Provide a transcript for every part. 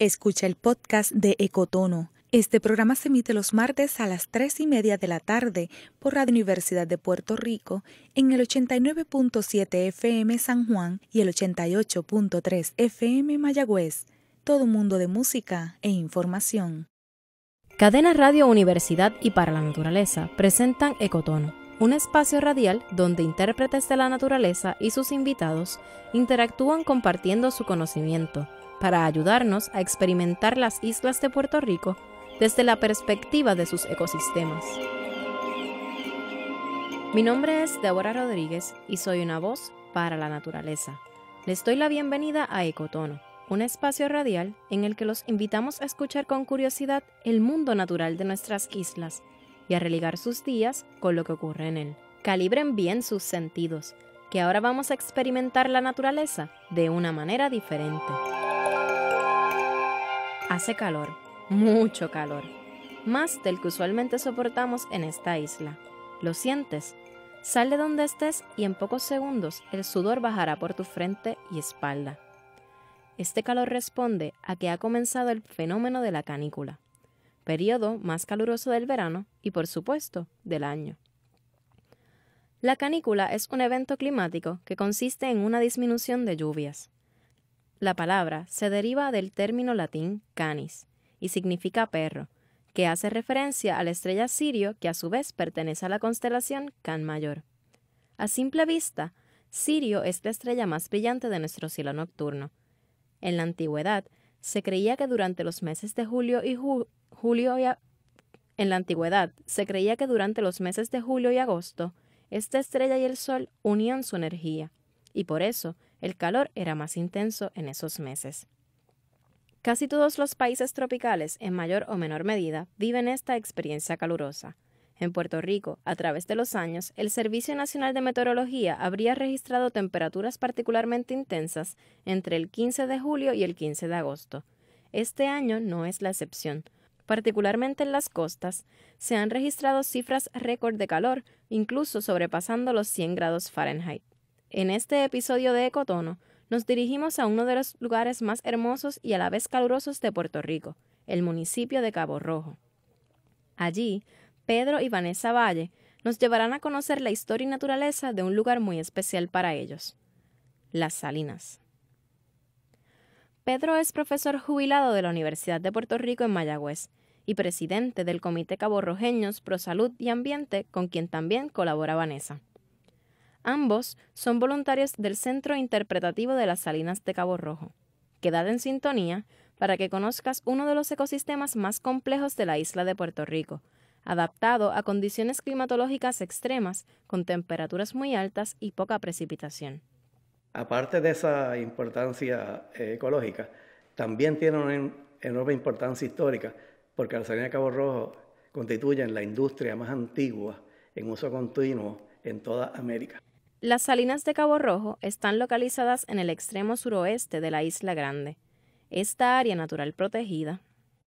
Escucha el podcast de Ecotono. Este programa se emite los martes a las 3 y media de la tarde por Radio Universidad de Puerto Rico en el 89.7 FM San Juan y el 88.3 FM Mayagüez. Todo mundo de música e información. Cadena Radio Universidad y para la Naturaleza presentan Ecotono, un espacio radial donde intérpretes de la naturaleza y sus invitados interactúan compartiendo su conocimiento para ayudarnos a experimentar las islas de Puerto Rico desde la perspectiva de sus ecosistemas. Mi nombre es Deborah Rodríguez y soy una voz para la naturaleza. Les doy la bienvenida a Ecotono, un espacio radial en el que los invitamos a escuchar con curiosidad el mundo natural de nuestras islas y a religar sus días con lo que ocurre en él. Calibren bien sus sentidos, que ahora vamos a experimentar la naturaleza de una manera diferente. Hace calor, mucho calor, más del que usualmente soportamos en esta isla. ¿Lo sientes? Sal de donde estés y en pocos segundos el sudor bajará por tu frente y espalda. Este calor responde a que ha comenzado el fenómeno de la canícula, periodo más caluroso del verano y, por supuesto, del año. La canícula es un evento climático que consiste en una disminución de lluvias. La palabra se deriva del término latín canis y significa perro, que hace referencia a la estrella Sirio que a su vez pertenece a la constelación Can Mayor. A simple vista, Sirio es la estrella más brillante de nuestro cielo nocturno. En la antigüedad, se creía que durante los meses de julio y julio en la antigüedad, se creía que durante los meses de julio y agosto, esta estrella y el sol unían su energía, y por eso el calor era más intenso en esos meses. Casi todos los países tropicales, en mayor o menor medida, viven esta experiencia calurosa. En Puerto Rico, a través de los años, el Servicio Nacional de Meteorología habría registrado temperaturas particularmente intensas entre el 15 de julio y el 15 de agosto. Este año no es la excepción. Particularmente en las costas, se han registrado cifras récord de calor, incluso sobrepasando los 100 grados Fahrenheit. En este episodio de Ecotono, nos dirigimos a uno de los lugares más hermosos y a la vez calurosos de Puerto Rico, el municipio de Cabo Rojo. Allí, Pedro y Vanessa Valle nos llevarán a conocer la historia y naturaleza de un lugar muy especial para ellos, las Salinas. Pedro es profesor jubilado de la Universidad de Puerto Rico en Mayagüez y presidente del Comité Caborrojeños Pro Salud y Ambiente, con quien también colabora Vanessa. Ambos son voluntarios del Centro Interpretativo de las Salinas de Cabo Rojo. Quedad en sintonía para que conozcas uno de los ecosistemas más complejos de la isla de Puerto Rico, adaptado a condiciones climatológicas extremas, con temperaturas muy altas y poca precipitación. Aparte de esa importancia eh, ecológica, también tiene una enorme importancia histórica, porque las Salinas de Cabo Rojo constituyen la industria más antigua en uso continuo en toda América. Las salinas de Cabo Rojo están localizadas en el extremo suroeste de la Isla Grande, esta área natural protegida.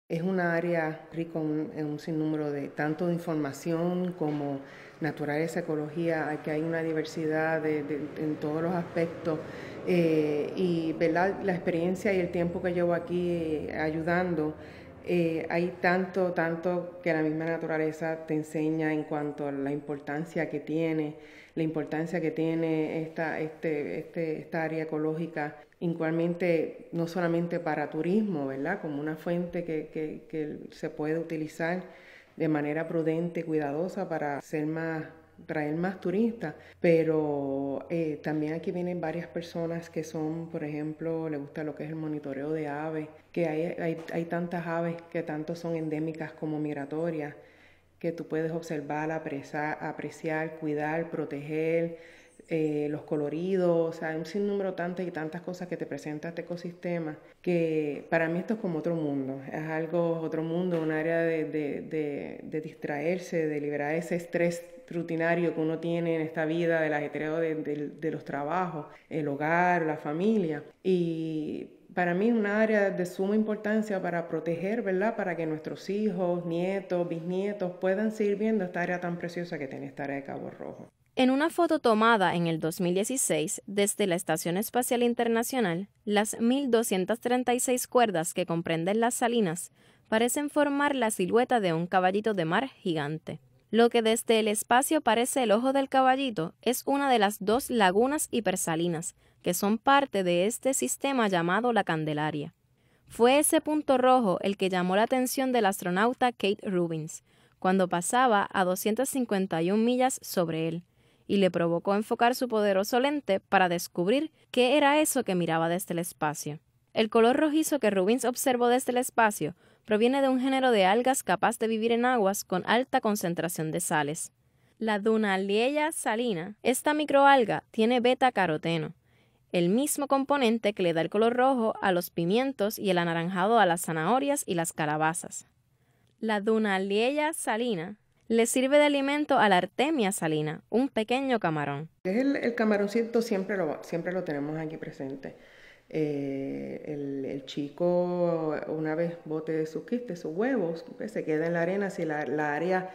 Es un área rica en un sinnúmero de tanto información como naturaleza, ecología, aquí hay una diversidad en todos los aspectos eh, y la experiencia y el tiempo que llevo aquí eh, ayudando. Eh, hay tanto, tanto que la misma naturaleza te enseña en cuanto a la importancia que tiene la importancia que tiene esta, este, este, esta área ecológica, igualmente no solamente para turismo, ¿verdad? Como una fuente que, que, se puede utilizar de manera prudente y cuidadosa para ser más traer más turistas, pero eh, también aquí vienen varias personas que son, por ejemplo, le gusta lo que es el monitoreo de aves, que hay, hay, hay tantas aves que tanto son endémicas como migratorias, que tú puedes observar, apreciar, cuidar, proteger, eh, los coloridos, o sea, hay un sinnúmero tantas y tantas cosas que te presenta este ecosistema, que para mí esto es como otro mundo, es algo, otro mundo, un área de, de, distraerse, de liberar ese estrés rutinario que uno tiene en esta vida, del ajetreo de, de los trabajos, el hogar, la familia. Y para mí es una área de suma importancia para proteger, ¿verdad? Para que nuestros hijos, nietos, bisnietos puedan seguir viendo esta área tan preciosa que tiene esta área de Cabo Rojo. En una foto tomada en el 2016 desde la Estación Espacial Internacional, las 1.236 cuerdas que comprenden las salinas parecen formar la silueta de un caballito de mar gigante. Lo que desde el espacio parece el ojo del caballito es una de las dos lagunas hipersalinas, que son parte de este sistema llamado la Candelaria. Fue ese punto rojo el que llamó la atención del astronauta Kate Rubins, cuando pasaba a 251 millas sobre él, y le provocó enfocar su poderoso lente para descubrir qué era eso que miraba desde el espacio. El color rojizo que Rubins observó desde el espacio proviene de un género de algas capaz de vivir en aguas con alta concentración de sales. La Dunaliella salina, esta microalga, tiene beta caroteno, el mismo componente que le da el color rojo a los pimientos y el anaranjado a las zanahorias y las calabazas. La Dunaliella salina le sirve de alimento a la artemia salina, un pequeño camarón. el, el, camaroncito siempre lo, siempre lo tenemos aquí presente. Eh, el, chico una vez bote sus quistes, sus huevos, se queda en la arena si la, la área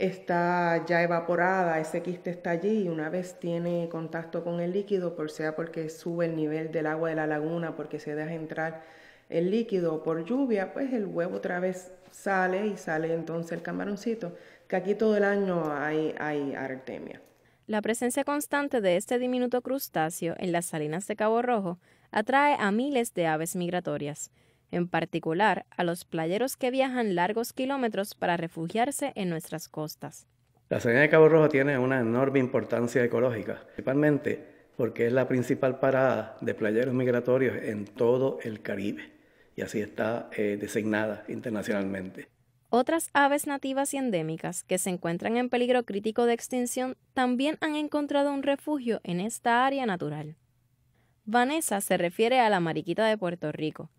está ya evaporada, ese quiste está allí y una vez tiene contacto con el líquido, por sea porque sube el nivel del agua de la laguna, porque se deja entrar el líquido por lluvia, pues el huevo otra vez sale y sale entonces el camaroncito, que aquí todo el año hay, hay artemia. La presencia constante de este diminuto crustáceo en las salinas de Cabo Rojo atrae a miles de aves migratorias en particular a los playeros que viajan largos kilómetros para refugiarse en nuestras costas. La salina de Cabo Rojo tiene una enorme importancia ecológica, principalmente porque es la principal parada de playeros migratorios en todo el Caribe y así está eh, designada internacionalmente. Otras aves nativas y endémicas que se encuentran en peligro crítico de extinción también han encontrado un refugio en esta área natural. Vanessa se refiere a la mariquita de Puerto Rico,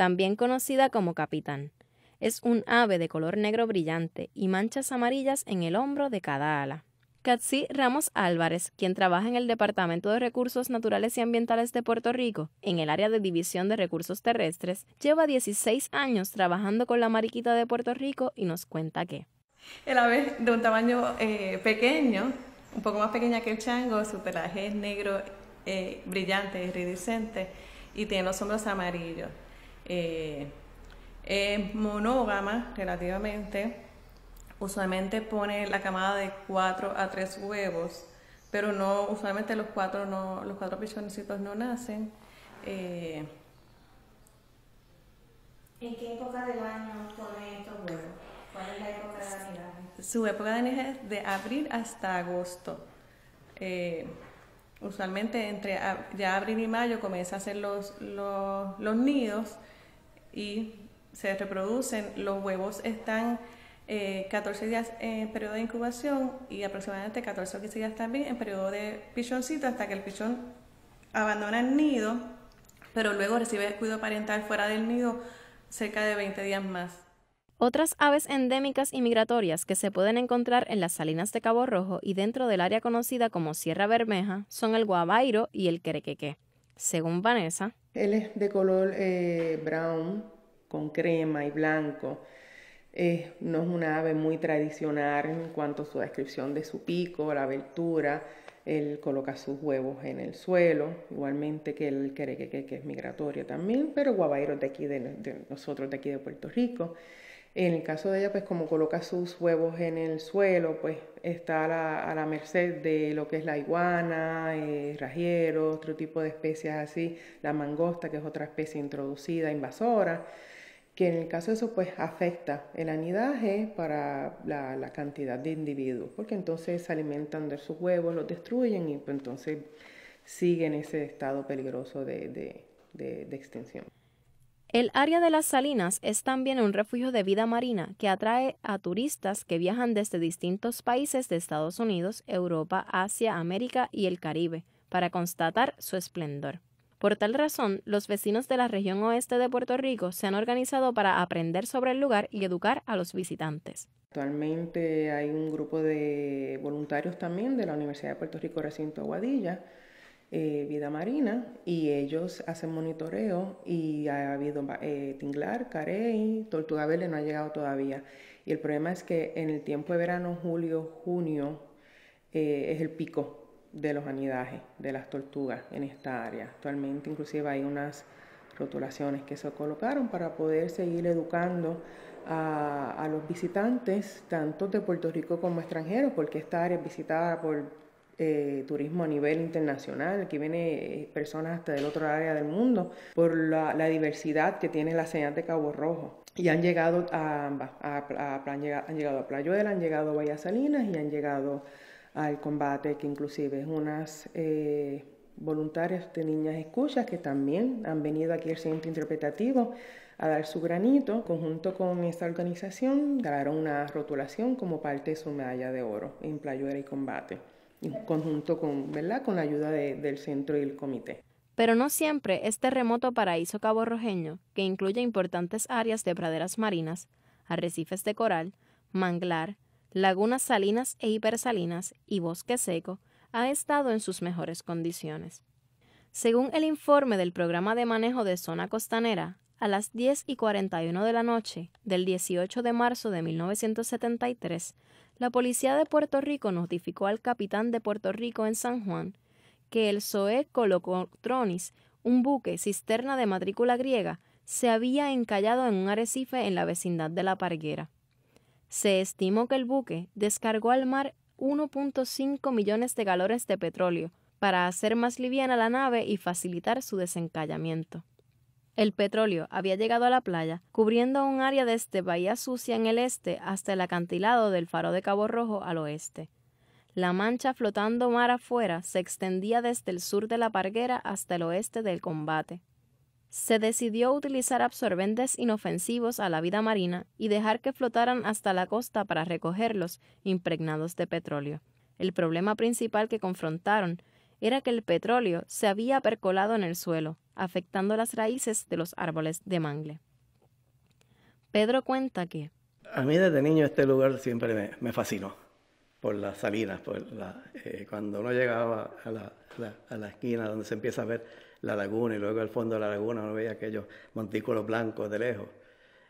también conocida como capitán. Es un ave de color negro brillante y manchas amarillas en el hombro de cada ala. Katsi Ramos Álvarez, quien trabaja en el Departamento de Recursos Naturales y Ambientales de Puerto Rico, en el área de División de Recursos Terrestres, lleva 16 años trabajando con la mariquita de Puerto Rico y nos cuenta que. El ave de un tamaño eh, pequeño, un poco más pequeña que el chango, su pelaje es negro, eh, brillante, iridiscente y tiene los hombros amarillos. Eh, es monógama relativamente, usualmente pone la camada de 4 a 3 huevos, pero no, usualmente los cuatro, no, los cuatro pichoncitos no nacen. Eh, ¿En qué época del año pone estos huevos? ¿Cuál es la época de anidaje? Su época de anidaje es de abril hasta agosto. Eh, usualmente entre ya abril y mayo comienza a hacer los, los, los nidos y se reproducen. Los huevos están 14 eh, días en periodo de incubación y aproximadamente 14 o 15 días también en periodo de pichoncito hasta que el pichón abandona el nido, pero luego recibe descuido cuidado parental fuera del nido cerca de 20 días más. Otras aves endémicas y migratorias que se pueden encontrar en las salinas de Cabo Rojo y dentro del área conocida como Sierra Bermeja son el guabairo y el querequeque. Según Vanessa, él es de color eh, brown con crema y blanco. Eh, no es una ave muy tradicional en cuanto a su descripción de su pico, la abertura. Él coloca sus huevos en el suelo, igualmente que él cree que, es migratorio también, pero guabairo de aquí de, nosotros, de aquí de Puerto Rico. En el caso de ella, pues como coloca sus huevos en el suelo, pues está a la, merced de lo que es la iguana, el eh, rajero, otro tipo de especies así, la mangosta, que es otra especie introducida, invasora, que en el caso de eso, pues afecta el anidaje para la, cantidad de individuos, porque entonces se alimentan de sus huevos, los destruyen y pues entonces siguen ese estado peligroso de, de extinción. El área de las salinas es también un refugio de vida marina que atrae a turistas que viajan desde distintos países de Estados Unidos, Europa, Asia, América y el Caribe para constatar su esplendor. Por tal razón, los vecinos de la región oeste de Puerto Rico se han organizado para aprender sobre el lugar y educar a los visitantes. Actualmente hay un grupo de voluntarios también de la Universidad de Puerto Rico Recinto Aguadilla eh, vida marina y ellos hacen monitoreo y ha habido eh, tinglar, carey, tortuga verde no ha llegado todavía. Y el problema es que en el tiempo de verano, julio, junio, eh, es el pico de los anidajes de las tortugas en esta área. Actualmente inclusive hay unas rotulaciones que se colocaron para poder seguir educando a, a los visitantes, tanto de Puerto Rico como extranjeros, porque esta área es visitada por turismo a nivel internacional, que viene eh, personas hasta del otro área del mundo, por la, diversidad que tiene la señal de Cabo Rojo. Y han llegado a ambas, a, han, llegado, a a Playuela, han llegado a Bahía Salinas y han llegado al combate, que inclusive es unas eh, voluntarias de niñas escuchas que también han venido aquí al centro interpretativo a dar su granito. Conjunto con esta organización, ganaron una rotulación como parte de su medalla de oro en Playuela y combate conjunto con, ¿verdad? con la ayuda del centro y el comité. Pero no siempre este remoto paraíso caborrojeño, que incluye importantes áreas de praderas marinas, arrecifes de coral, manglar, lagunas salinas e hipersalinas y bosque seco, ha estado en sus mejores condiciones. Según el informe del Programa de Manejo de Zona Costanera, a las 10 y 41 de la noche del 18 de marzo de 1973, la policía de Puerto Rico notificó al capitán de Puerto Rico en San Juan que el SOE Colocotronis, un buque cisterna de matrícula griega, se había encallado en un arrecife en la vecindad de La Parguera. Se estimó que el buque descargó al mar 1.5 millones de galones de petróleo para hacer más liviana la nave y facilitar su desencallamiento. El petróleo había llegado a la playa, cubriendo un área desde este Bahía Sucia en el este hasta el acantilado del faro de Cabo Rojo al oeste. La mancha flotando mar afuera se extendía desde el sur de la parguera hasta el oeste del combate. Se decidió utilizar absorbentes inofensivos a la vida marina y dejar que flotaran hasta la costa para recogerlos impregnados de petróleo. El problema principal que confrontaron era que el petróleo se había percolado en el suelo, afectando las raíces de los árboles de mangle. Pedro cuenta que... A mí desde niño este lugar siempre me, fascinó por las salinas, por la, eh, cuando uno llegaba a la, esquina donde se empieza a ver la laguna y luego al fondo de la laguna uno veía aquellos montículos blancos de lejos.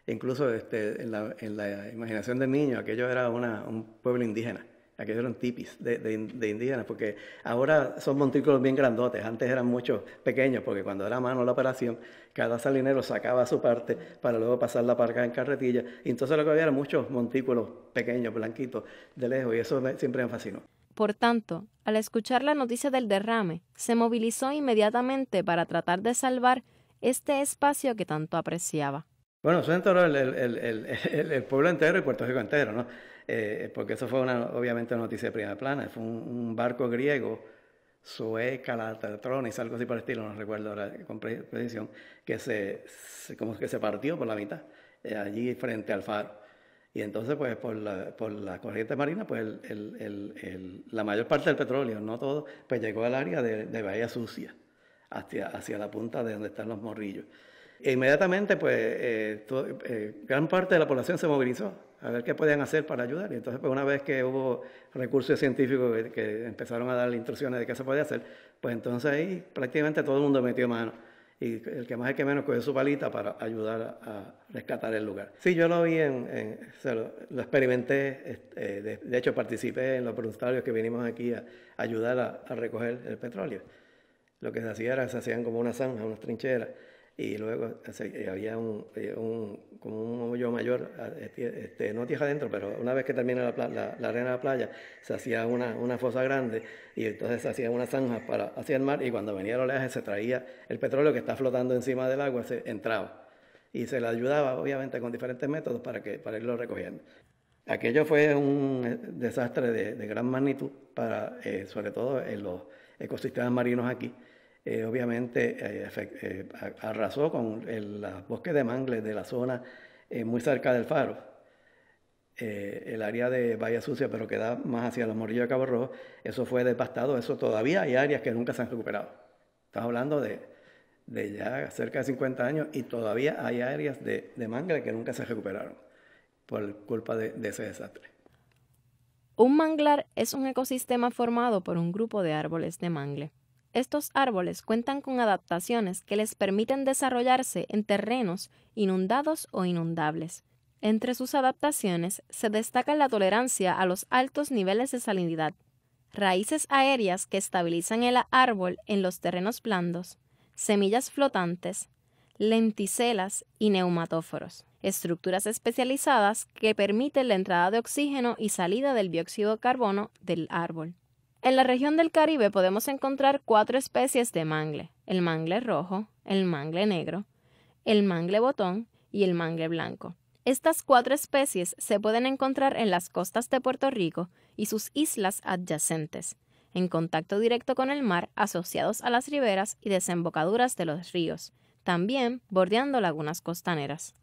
Incluso este, en, en, la, imaginación del niño aquello era un pueblo indígena. Aquellos eran tipis de, indígenas, porque ahora son montículos bien grandotes, antes eran muchos pequeños, porque cuando era mano la operación, cada salinero sacaba su parte para luego pasar la parca en carretilla, y entonces lo que había eran muchos montículos pequeños, blanquitos, de lejos, y eso siempre me fascinó. Por tanto, al escuchar la noticia del derrame, se movilizó inmediatamente para tratar de salvar este espacio que tanto apreciaba. Bueno, eso enteró el, el, pueblo entero y Puerto Rico entero, ¿no? Eh, porque eso fue una, obviamente una noticia de primera plana, fue un, barco griego, la y algo así por el estilo, no recuerdo ahora con precisión, que se, como que se partió por la mitad, eh, allí frente al faro. Y entonces, pues, por la, por la corriente marina, pues, la mayor parte del petróleo, no todo, pues llegó al área de, Bahía Sucia, hacia la punta de donde están los morrillos inmediatamente, pues, eh, eh, gran parte de la población se movilizó a ver qué podían hacer para ayudar. Y entonces, pues, una vez que hubo recursos científicos que, empezaron a dar instrucciones de qué se podía hacer, pues entonces ahí prácticamente todo el mundo metió mano y el que más el que menos cogió su palita para ayudar a, rescatar el lugar. Sí, yo lo vi, en, lo, experimenté, este, eh, de, hecho participé en los voluntarios que vinimos aquí a, ayudar a, recoger el petróleo. Lo que se hacía era, se hacían como una zanja, unas trincheras, y luego había eh, un, como un hoyo mayor, ah, este, este, no tierra adentro, pero una vez que termina la, arena de la playa, se hacía una, una fosa grande y entonces se hacía una zanja para, hacia el mar y cuando venía el oleaje se traía el petróleo que está flotando encima del agua, se entraba y se le ayudaba obviamente con diferentes métodos para, que, para irlo recogiendo. Aquello fue un eh, desastre de, gran magnitud, para, eh, sobre todo en los ecosistemas marinos aquí. Eh, obviamente eh, eh, arrasó con el, bosque de mangles de la zona muy cerca del faro, el área de Bahía Sucia, pero que da más hacia los morillos de Cabo Rojo, eso fue devastado, eso todavía hay áreas que nunca se han recuperado. Estamos hablando de, de ya cerca de 50 años y todavía hay áreas de, de mangle que nunca se recuperaron por culpa de ese desastre. Un manglar es un ecosistema formado por un grupo de árboles de mangle. Estos árboles cuentan con adaptaciones que les permiten desarrollarse en terrenos inundados o inundables. Entre sus adaptaciones se destaca la tolerancia a los altos niveles de salinidad, raíces aéreas que estabilizan el árbol en los terrenos blandos, semillas flotantes, lenticelas y neumatóforos, estructuras especializadas que permiten la entrada de oxígeno y salida del dióxido de carbono del árbol. En la región del Caribe podemos encontrar cuatro especies de mangle, el mangle rojo, el mangle negro, el mangle botón y el mangle blanco. Estas cuatro especies se pueden encontrar en las costas de Puerto Rico y sus islas adyacentes, en contacto directo con el mar asociados a las riberas y desembocaduras de los ríos, también bordeando lagunas costaneras.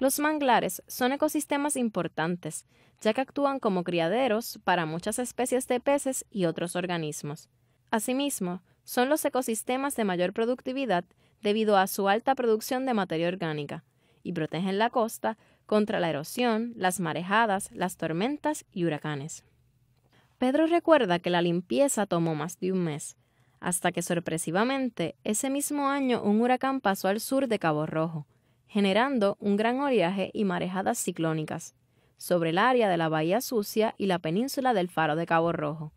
Los manglares son ecosistemas importantes, ya que actúan como criaderos para muchas especies de peces y otros organismos. Asimismo, son los ecosistemas de mayor productividad debido a su alta producción de materia orgánica, y protegen la costa contra la erosión, las marejadas, las tormentas y huracanes. Pedro recuerda que la limpieza tomó más de un mes, hasta que sorpresivamente ese mismo año un huracán pasó al sur de Cabo Rojo, generando un gran oleaje y marejadas ciclónicas sobre el área de la Bahía Sucia y la península del Faro de Cabo Rojo.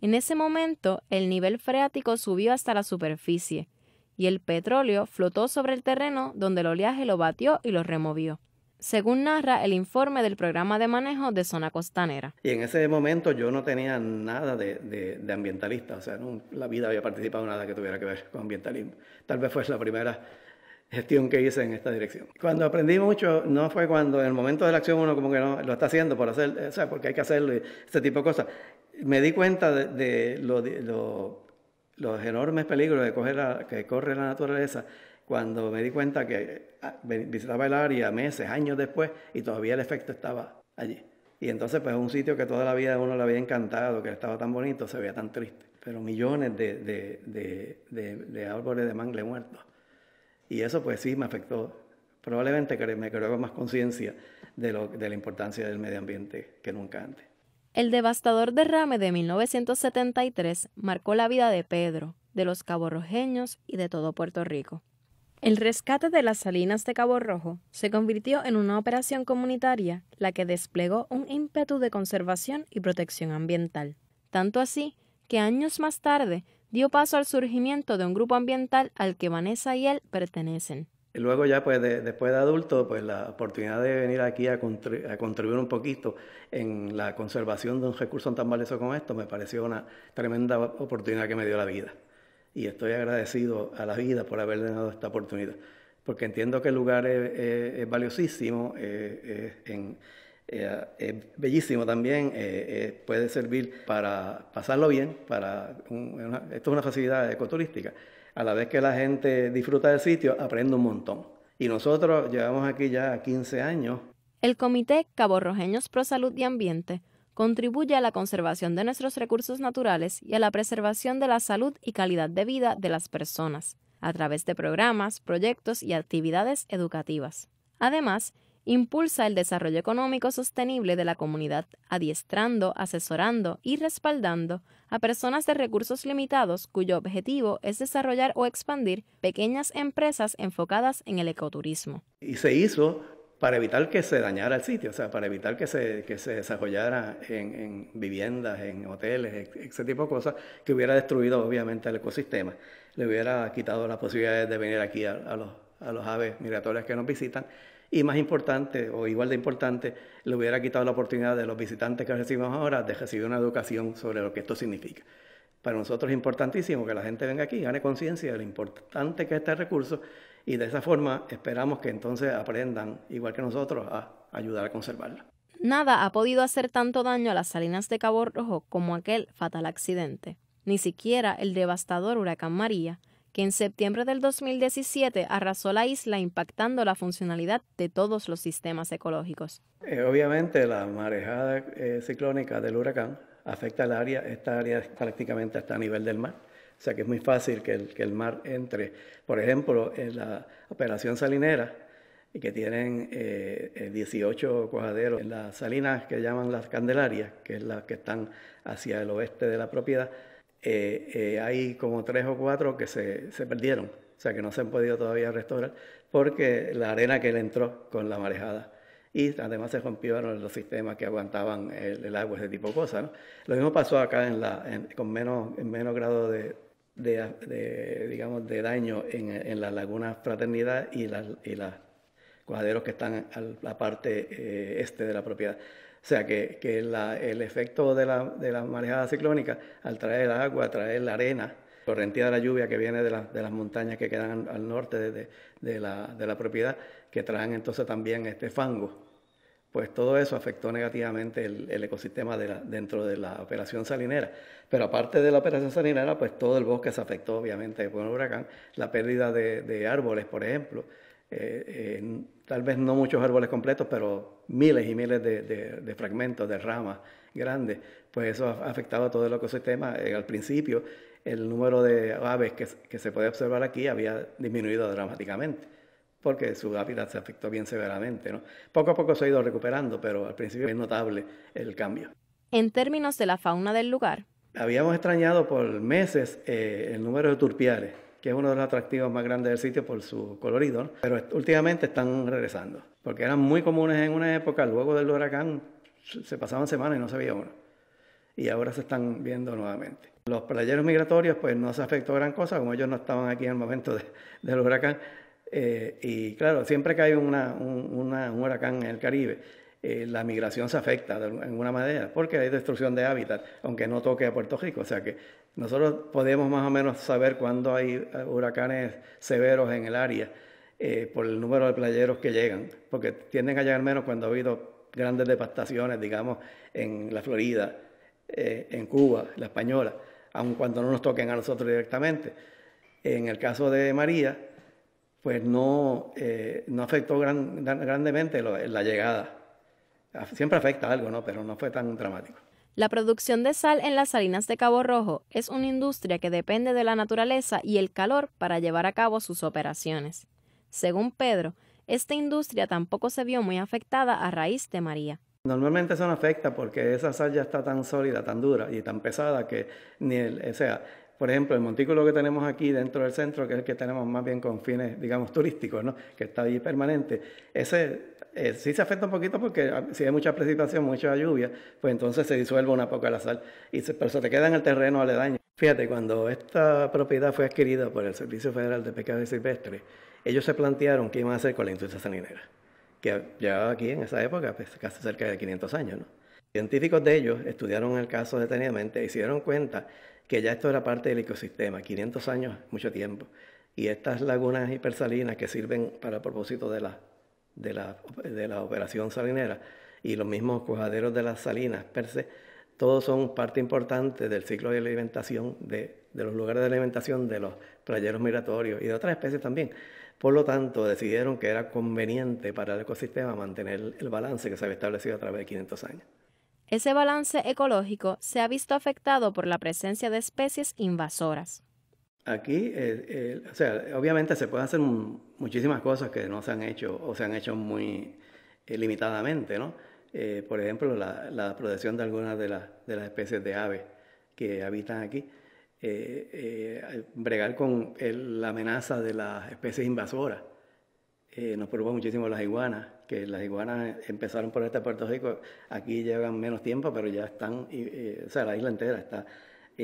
En ese momento, el nivel freático subió hasta la superficie, y el petróleo flotó sobre el terreno donde el oleaje lo batió y lo removió, según narra el informe del programa de manejo de zona costanera. Y en ese momento yo no tenía nada de, ambientalista, o sea, la vida había participado en nada que tuviera que ver con ambientalismo. Tal vez fue la primera gestión que hice en esta dirección. Cuando aprendí mucho, no fue cuando en el momento de la acción uno como que no lo está haciendo por hacer, porque hay que hacerlo y este tipo de cosas. Me di cuenta de, los enormes peligros de que corre la naturaleza cuando me di cuenta que ah, visitaba el área meses, años después y todavía el efecto estaba allí. Y entonces pues un sitio que toda la vida uno le había encantado, que estaba tan bonito, se veía tan triste. Pero millones de, de árboles de mangle muertos y eso pues sí me afectó. Probablemente me creó más conciencia de, la importancia del medio ambiente que nunca antes. El devastador derrame de 1973 marcó la vida de Pedro, de los caborrojeños y de todo Puerto Rico. El rescate de las salinas de Cabo Rojo se convirtió en una operación comunitaria, la que desplegó un ímpetu de conservación y protección ambiental. Tanto así que años más tarde dio paso al surgimiento de un grupo ambiental al que Vanessa y él pertenecen. luego ya pues después de adulto, pues la oportunidad de venir aquí a, contribuir un poquito en la conservación de un recurso tan valioso como esto me pareció una tremenda oportunidad que me dio la vida. Y estoy agradecido a la vida por haberle dado esta oportunidad, porque entiendo que el lugar es, valiosísimo, eh, eh, en, eh, es bellísimo también, eh, eh, puede servir para pasarlo bien, para esto es una facilidad ecoturística. A la vez que la gente disfruta del sitio, aprende un montón. Y nosotros llevamos aquí ya 15 años. El Comité Caborrojeños Pro Salud y Ambiente contribuye a la conservación de nuestros recursos naturales y a la preservación de la salud y calidad de vida de las personas, a través de programas, proyectos y actividades educativas. Además, impulsa el desarrollo económico sostenible de la comunidad, adiestrando, asesorando y respaldando a personas de recursos limitados cuyo objetivo es desarrollar o expandir pequeñas empresas enfocadas en el ecoturismo. Y se hizo para evitar que se dañara el sitio, o sea, para evitar que se, que se desarrollara en, viviendas, en hoteles, e, ese tipo de cosas, que hubiera destruido obviamente el ecosistema, le hubiera quitado las posibilidades de venir aquí a los, a los aves migratorias que nos visitan y más importante, o igual de importante, le hubiera quitado la oportunidad de los visitantes que recibimos ahora de recibir una educación sobre lo que esto significa. Para nosotros es importantísimo que la gente venga aquí, gane conciencia de lo importante que es este recurso y de esa forma esperamos que entonces aprendan, igual que nosotros, a ayudar a conservarlo. Nada ha podido hacer tanto daño a las salinas de Cabo Rojo como aquel fatal accidente, ni siquiera el devastador huracán María, que en septiembre del 2017 arrasó la isla impactando la funcionalidad de todos los sistemas ecológicos. Eh, obviamente la marejada eh, ciclónica del huracán afecta el área, esta área prácticamente hasta a nivel del mar, o sea que es muy fácil que el, mar entre. Por ejemplo, en la operación salinera, que tienen 18 eh, cuajaderos en las salinas que llaman las Candelarias, que es la que están hacia el oeste de la propiedad, eh, eh, hay como tres o cuatro que se, se, perdieron, o sea que no se han podido todavía restaurar porque la arena que le entró con la marejada y además se rompieron los sistemas que aguantaban el, agua, ese tipo de cosas. Lo mismo pasó acá en la, con menos, en menos grado de, digamos, de daño en, en las lagunas Fraternidad y los y cuaderos que están a la parte eh, este de la propiedad. O sea que, el efecto de la, de ciclónica, al traer el agua, traer la arena, correntía de la lluvia que viene de, las montañas que quedan al norte de, la, propiedad, que traen entonces también este fango. Pues todo eso afectó negativamente el, ecosistema dentro de la operación salinera. Pero aparte de la operación salinera, pues todo el bosque se afectó obviamente por el huracán, la pérdida de, árboles, por ejemplo. Eh, tal vez no muchos árboles completos, pero miles y miles de, fragmentos, de ramas grandes, pues eso ha afectado a todo el ecosistema. Eh, al principio, el número de aves que, se puede observar aquí había disminuido dramáticamente, porque su hábitat se afectó bien severamente. ¿no? Poco a poco se ha ido recuperando, pero al principio es notable el cambio. En términos de la fauna del lugar. Habíamos extrañado por meses eh, el número de turpiales que es uno de los atractivos más grandes del sitio por su colorido, pero últimamente están regresando, porque eran muy comunes en una época, luego del huracán se pasaban semanas y no se veía uno, y ahora se están viendo nuevamente. Los playeros migratorios pues no se afectó gran cosa, como ellos no estaban aquí en el momento de, del huracán, eh, y claro, siempre que hay un huracán en el Caribe, eh, la migración se afecta de, alguna manera, porque hay destrucción de hábitat, aunque no toque a Puerto Rico. O sea que nosotros podemos más o menos saber cuándo hay eh, huracanes severos en el área eh, por el número de playeros que llegan, porque tienden a llegar menos cuando ha habido grandes devastaciones, digamos, en la Florida, en Cuba, la española, aun cuando no nos toquen a nosotros directamente. En el caso de María, pues no, afectó gran, grandemente la llegada siempre afecta algo, ¿no? Pero no fue tan dramático. La producción de sal en las salinas de Cabo Rojo es una industria que depende de la naturaleza y el calor para llevar a cabo sus operaciones. Según Pedro, esta industria tampoco se vio muy afectada a raíz de María. Normalmente eso no afecta porque esa sal ya está tan sólida, tan dura y tan pesada que ni el, o sea, por ejemplo, el montículo que tenemos aquí dentro del centro, que es el que tenemos más bien con fines, digamos, turísticos, ¿no? que está ahí permanente, ese eh, sí se afecta un poquito porque ah, si hay mucha precipitación, mucha lluvia, pues entonces se disuelve una poca la sal, y pero se te queda en el terreno aledaño. Fíjate, cuando esta propiedad fue adquirida por el Servicio Federal de Pesca Silvestre, ellos se plantearon qué iban a hacer con la industria salinera, que llevaba aquí en esa época pues, casi cerca de 500 años. ¿no? Científicos de ellos estudiaron el caso detenidamente y se cuenta que ya esto era parte del ecosistema, 500 años, mucho tiempo. Y estas lagunas hipersalinas que sirven para el propósito de la de la, de la operación salinera y los mismos cuajaderos de las salinas per se, todos son parte importante del ciclo de alimentación, de, de, los lugares de alimentación de los playeros migratorios y de otras especies también. Por lo tanto, decidieron que era conveniente para el ecosistema mantener el balance que se había establecido a través de 500 años. Ese balance ecológico se ha visto afectado por la presencia de especies invasoras aquí, eh, eh, o sea, obviamente se pueden hacer muchísimas cosas que no se han hecho o se han hecho muy eh, limitadamente, ¿no? por ejemplo, la, protección de algunas de, las especies de aves que habitan aquí, bregar con la amenaza de las especies invasoras. nos preocupa muchísimo las iguanas, que las iguanas empezaron por este Puerto Rico, aquí llevan menos tiempo, pero ya están, o sea, la isla entera está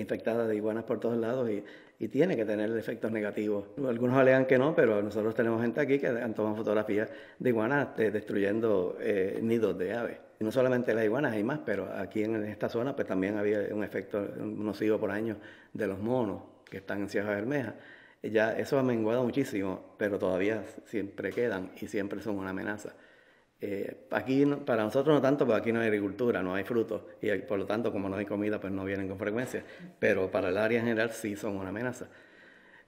infectada de iguanas por todos lados y, tiene que tener efectos negativos. Algunos alegan que no, pero nosotros tenemos gente aquí que han tomado fotografías de iguanas eh, destruyendo eh, nidos de aves. no solamente las iguanas, hay más, pero aquí en esta zona pues también había un efecto nocivo por años de los monos que están en Sierra Bermeja. Ya eso ha menguado muchísimo, pero todavía siempre quedan y siempre son una amenaza. Eh, aquí para nosotros no tanto, porque aquí no hay agricultura, no hay frutos y por lo tanto como no hay comida pues no vienen con frecuencia, pero para el área en general sí son una amenaza.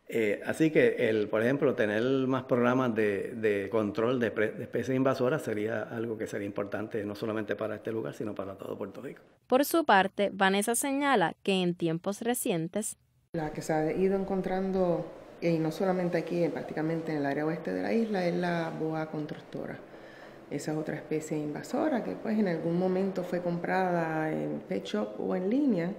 Eh, así que, el, por ejemplo, tener más programas de, control de, de, especies invasoras sería algo que sería importante no solamente para este lugar, sino para todo Puerto Rico. Por su parte, Vanessa señala que en tiempos recientes... La que se ha ido encontrando, y no solamente aquí, eh, prácticamente en el área oeste de la isla, es la boa constructora esa es otra especie invasora que pues en algún momento fue comprada en pet shop o en línea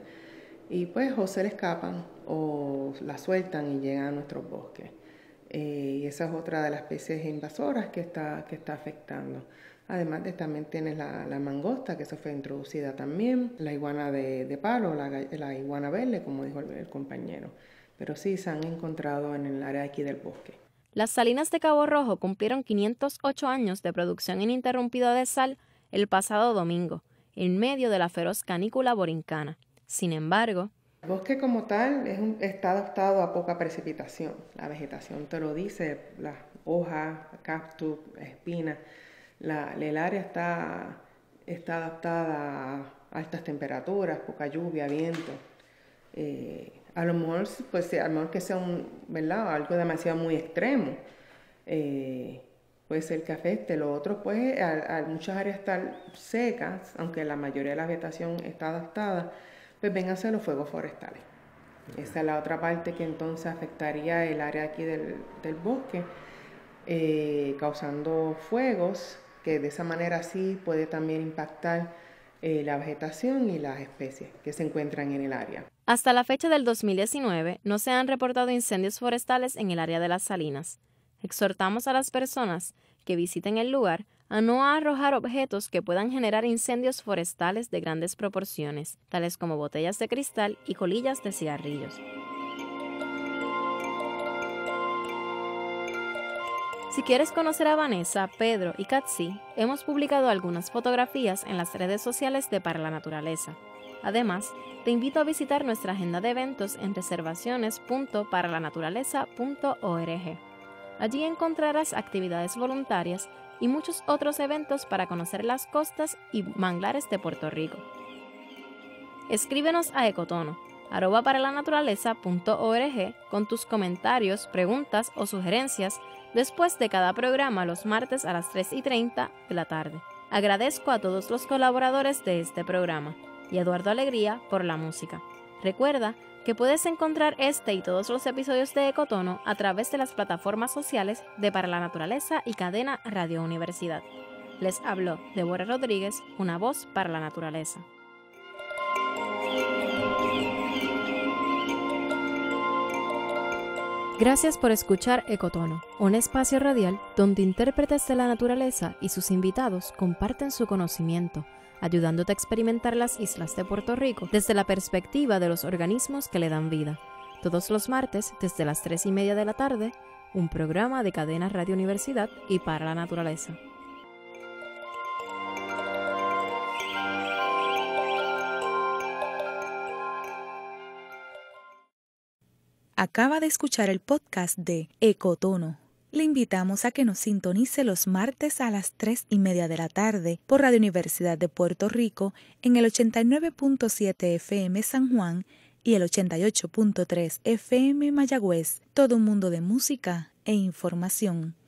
y pues o se le escapan o la sueltan y llegan a nuestros bosques. Eh, y esa es otra de las especies invasoras que está, que está afectando. Además de también tienes la, mangosta, que eso fue introducida también, la iguana de, palo, la, iguana verde, como dijo el, el compañero. Pero sí se han encontrado en el área aquí del bosque. Las salinas de Cabo Rojo cumplieron 508 años de producción ininterrumpida de sal el pasado domingo, en medio de la feroz canícula borincana. Sin embargo, el bosque como tal está adaptado a poca precipitación. La vegetación te lo dice, las hojas, cactus, espinas. el área está, está adaptada a altas temperaturas, poca lluvia, viento. Eh, a lo mejor, pues a lo que sea un, ¿verdad? algo demasiado muy extremo. Eh, puede ser que afecte. Lo otro, pues, a, muchas áreas están secas, aunque la mayoría de la vegetación está adaptada, pues vénganse los fuegos forestales. Esa es la otra parte que entonces afectaría el área aquí del, bosque, eh, causando fuegos, que de esa manera sí puede también impactar eh, la vegetación y las especies que se encuentran en el área. Hasta la fecha del 2019 no se han reportado incendios forestales en el área de las salinas. Exhortamos a las personas que visiten el lugar a no arrojar objetos que puedan generar incendios forestales de grandes proporciones, tales como botellas de cristal y colillas de cigarrillos. Si quieres conocer a Vanessa, Pedro y Katsi, hemos publicado algunas fotografías en las redes sociales de Para la Naturaleza. Además, te invito a visitar nuestra agenda de eventos en reservaciones.paralanaturaleza.org. Allí encontrarás actividades voluntarias y muchos otros eventos para conocer las costas y manglares de Puerto Rico. Escríbenos a Ecotono arroba para con tus comentarios, preguntas o sugerencias después de cada programa los martes a las 3 y 30 de la tarde. Agradezco a todos los colaboradores de este programa y Eduardo Alegría por la música. Recuerda que puedes encontrar este y todos los episodios de Ecotono a través de las plataformas sociales de Para la Naturaleza y Cadena Radio Universidad. Les habló Deborah Rodríguez, una voz para la naturaleza. Gracias por escuchar Ecotono, un espacio radial donde intérpretes de la naturaleza y sus invitados comparten su conocimiento, ayudándote a experimentar las islas de Puerto Rico desde la perspectiva de los organismos que le dan vida. Todos los martes, desde las 3 y media de la tarde, un programa de Cadena Radio Universidad y para la Naturaleza. Acaba de escuchar el podcast de Ecotono. Le invitamos a que nos sintonice los martes a las tres y media de la tarde por Radio Universidad de Puerto Rico en el 89.7 FM San Juan y el 88.3 FM Mayagüez. Todo un mundo de música e información.